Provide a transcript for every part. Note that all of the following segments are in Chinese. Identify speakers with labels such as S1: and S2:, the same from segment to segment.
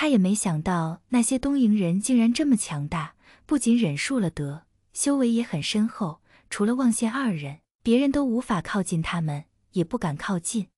S1: 他也没想到那些东瀛人竟然这么强大，不仅忍术了得，修为也很深厚。除了忘羡二人，别人都无法靠近他们，也不敢靠近。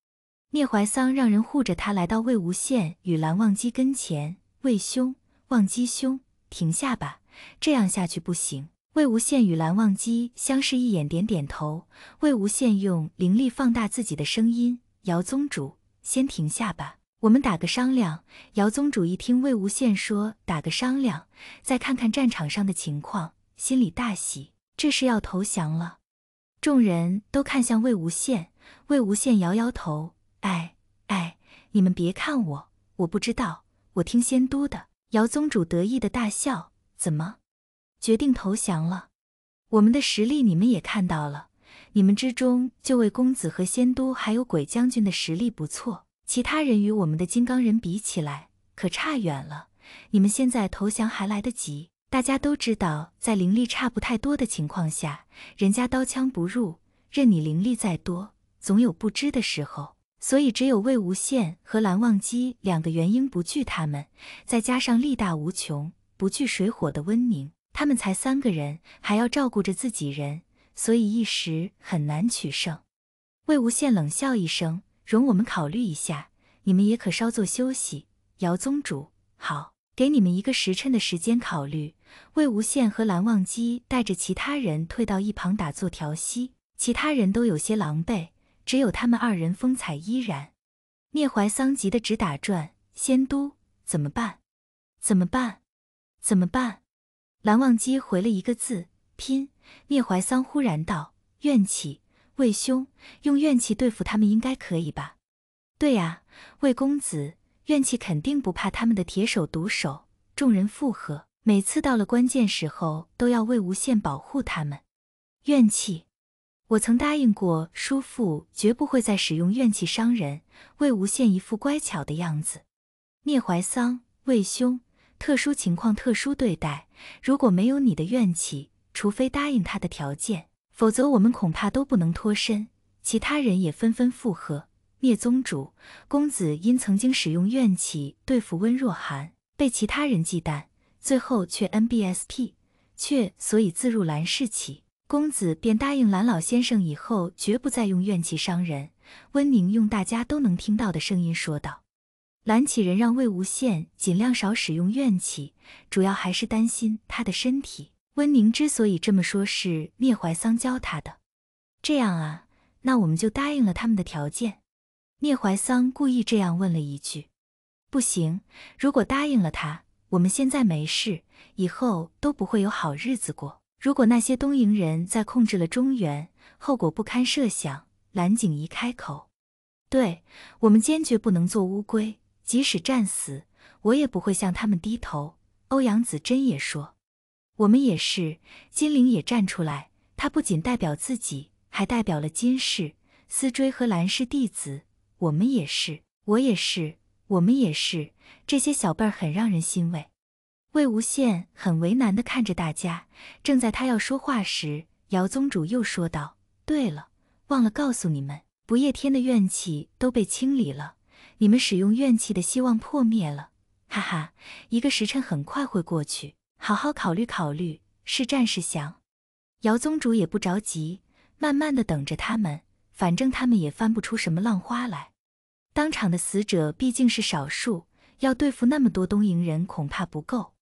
S1: 聂怀桑让人护着他，来到魏无羡与蓝忘机跟前：“魏兄，忘机兄，停下吧，这样下去不行。”魏无羡与蓝忘机相视一眼，点点头。魏无羡用灵力放大自己的声音：“姚宗主，先停下吧。”我们打个商量。姚宗主一听魏无羡说“打个商量”，再看看战场上的情况，心里大喜，这是要投降了。众人都看向魏无羡，魏无羡摇摇头：“哎哎，你们别看我，我不知道，我听仙都的。”姚宗主得意的大笑：“怎么，决定投降了？我们的实力你们也看到了，你们之中就魏公子和仙都还有鬼将军的实力不错。”其他人与我们的金刚人比起来，可差远了。你们现在投降还来得及。大家都知道，在灵力差不太多的情况下，人家刀枪不入，任你灵力再多，总有不知的时候。所以，只有魏无羡和蓝忘机两个元婴不惧他们，再加上力大无穷、不惧水火的温宁，他们才三个人，还要照顾着自己人，所以一时很难取胜。魏无羡冷笑一声。容我们考虑一下，你们也可稍作休息。姚宗主，好，给你们一个时辰的时间考虑。魏无羡和蓝忘机带着其他人退到一旁打坐调息，其他人都有些狼狈，只有他们二人风采依然。聂怀桑急得直打转，仙都怎么办？怎么办？怎么办？蓝忘机回了一个字：拼。聂怀桑忽然道：怨气。魏兄，用怨气对付他们应该可以吧？对呀，魏公子，怨气肯定不怕他们的铁手毒手。众人附和。每次到了关键时候，都要魏无羡保护他们。怨气，我曾答应过叔父，绝不会再使用怨气伤人。魏无羡一副乖巧的样子。聂怀桑，魏兄，特殊情况特殊对待。如果没有你的怨气，除非答应他的条件。否则，我们恐怕都不能脱身。其他人也纷纷附和。聂宗主公子因曾经使用怨气对付温若寒，被其他人忌惮，最后却 N B S P 却所以自入蓝氏起，公子便答应蓝老先生，以后绝不再用怨气伤人。温宁用大家都能听到的声音说道：“蓝启仁让魏无羡尽量少使用怨气，主要还是担心他的身体。”温宁之所以这么说，是聂怀桑教他的。这样啊，那我们就答应了他们的条件。聂怀桑故意这样问了一句：“不行，如果答应了他，我们现在没事，以后都不会有好日子过。如果那些东瀛人再控制了中原，后果不堪设想。”蓝景怡开口：“对我们坚决不能做乌龟，即使战死，我也不会向他们低头。”欧阳子真也说。我们也是，金灵也站出来，她不仅代表自己，还代表了金氏、思追和兰氏弟子。我们也是，我也是，我们也是。这些小辈儿很让人欣慰。魏无羡很为难的看着大家，正在他要说话时，姚宗主又说道：“对了，忘了告诉你们，不夜天的怨气都被清理了，你们使用怨气的希望破灭了。哈哈，一个时辰很快会过去。”好好考虑考虑，是战是降，姚宗主也不着急，慢慢的等着他们，反正他们也翻不出什么浪花来。当场的死者毕竟是少数，要对付那么多东瀛人恐怕不够。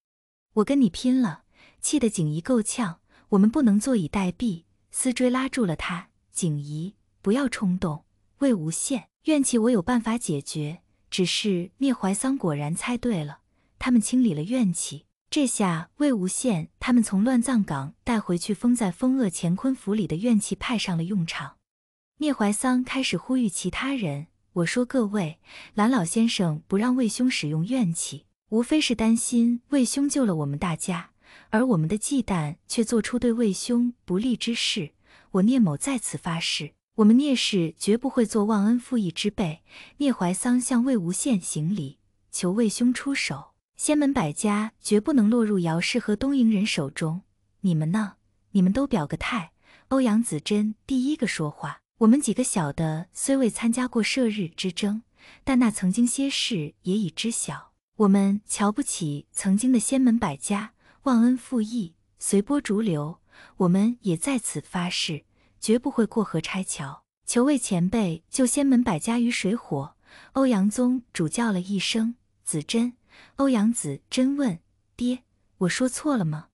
S1: 我跟你拼了！气得景怡够呛，我们不能坐以待毙。思追拉住了他，景怡，不要冲动。魏无羡，怨气我有办法解决，只是聂怀桑果然猜对了，他们清理了怨气。这下，魏无羡他们从乱葬岗带回去封在封恶乾坤府里的怨气派上了用场。聂怀桑开始呼吁其他人：“我说各位，蓝老先生不让魏兄使用怨气，无非是担心魏兄救了我们大家，而我们的忌惮却做出对魏兄不利之事。我聂某在此发誓，我们聂氏绝不会做忘恩负义之辈。”聂怀桑向魏无羡行礼，求魏兄出手。仙门百家绝不能落入姚氏和东瀛人手中，你们呢？你们都表个态。欧阳子珍第一个说话。我们几个小的虽未参加过射日之争，但那曾经些事也已知晓。我们瞧不起曾经的仙门百家，忘恩负义，随波逐流。我们也在此发誓，绝不会过河拆桥。求为前辈救仙门百家于水火。欧阳宗主叫了一声：“子珍，欧阳子真问爹：“我说错了吗？”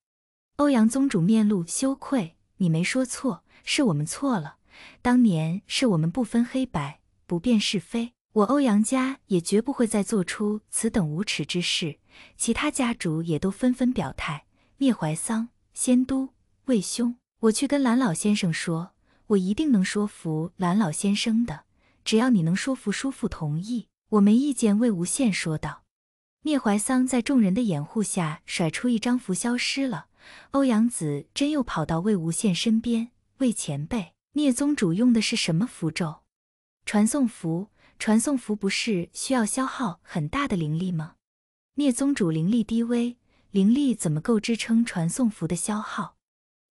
S1: 欧阳宗主面露羞愧：“你没说错，是我们错了。当年是我们不分黑白，不辨是非。我欧阳家也绝不会再做出此等无耻之事。”其他家主也都纷纷表态。聂怀桑、仙都、魏兄，我去跟蓝老先生说，我一定能说服蓝老先生的。只要你能说服叔父同意，我没意见。”魏无羡说道。聂怀桑在众人的掩护下甩出一张符，消失了。欧阳子真又跑到魏无羡身边：“魏前辈，聂宗主用的是什么符咒？传送符？传送符不是需要消耗很大的灵力吗？聂宗主灵力低微，灵力怎么够支撑传送符的消耗？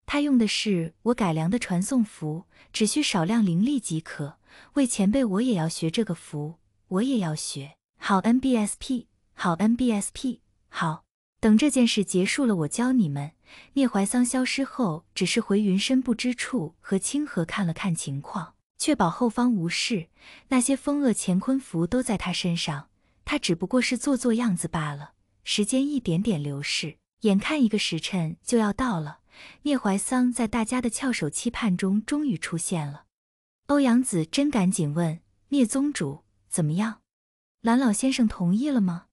S1: 他用的是我改良的传送符，只需少量灵力即可。魏前辈，我也要学这个符，我也要学。好，N B S P。”好，N B S P。好，等这件事结束了，我教你们。聂怀桑消失后，只是回云深不知处和清河看了看情况，确保后方无事。那些风恶乾坤符都在他身上，他只不过是做做样子罢了。时间一点点流逝，眼看一个时辰就要到了，聂怀桑在大家的翘首期盼中终于出现了。欧阳子真赶紧问聂宗主：“怎么样？蓝老先生同意了吗？”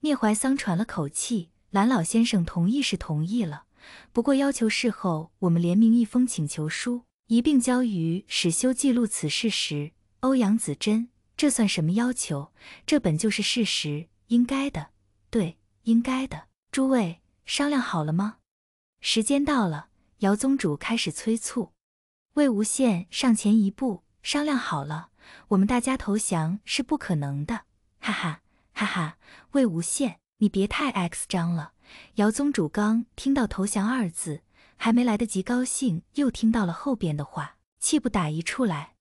S1: 聂怀桑喘了口气，蓝老先生同意是同意了，不过要求事后我们联名一封请求书，一并交于史修记录此事时。欧阳子珍，这算什么要求？这本就是事实，应该的，对，应该的。诸位商量好了吗？时间到了，姚宗主开始催促。魏无羡上前一步，商量好了，我们大家投降是不可能的。哈哈。哈哈，魏无羡，你别太 X 张了。姚宗主刚听到“投降”二字，还没来得及高兴，又听到了后边的话，气不打一处来。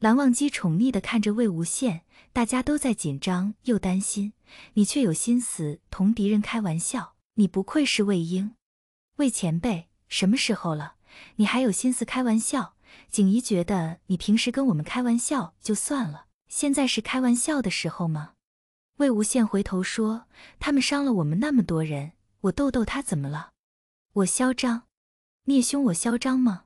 S1: 蓝忘机宠溺地看着魏无羡，大家都在紧张又担心，你却有心思同敌人开玩笑。你不愧是魏婴，魏前辈，什么时候了，你还有心思开玩笑？景怡觉得你平时跟我们开玩笑就算了，现在是开玩笑的时候吗？魏无羡回头说：“他们伤了我们那么多人，我逗逗他怎么了？我嚣张，聂兄，我嚣张吗？”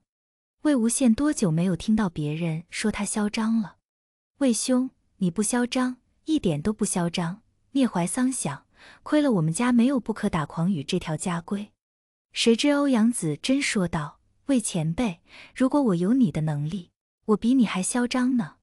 S1: 魏无羡多久没有听到别人说他嚣张了？魏兄，你不嚣张，一点都不嚣张。聂怀桑想，亏了我们家没有不可打诳语这条家规。谁知欧阳子真说道：“魏前辈，如果我有你的能力，我比你还嚣张呢。”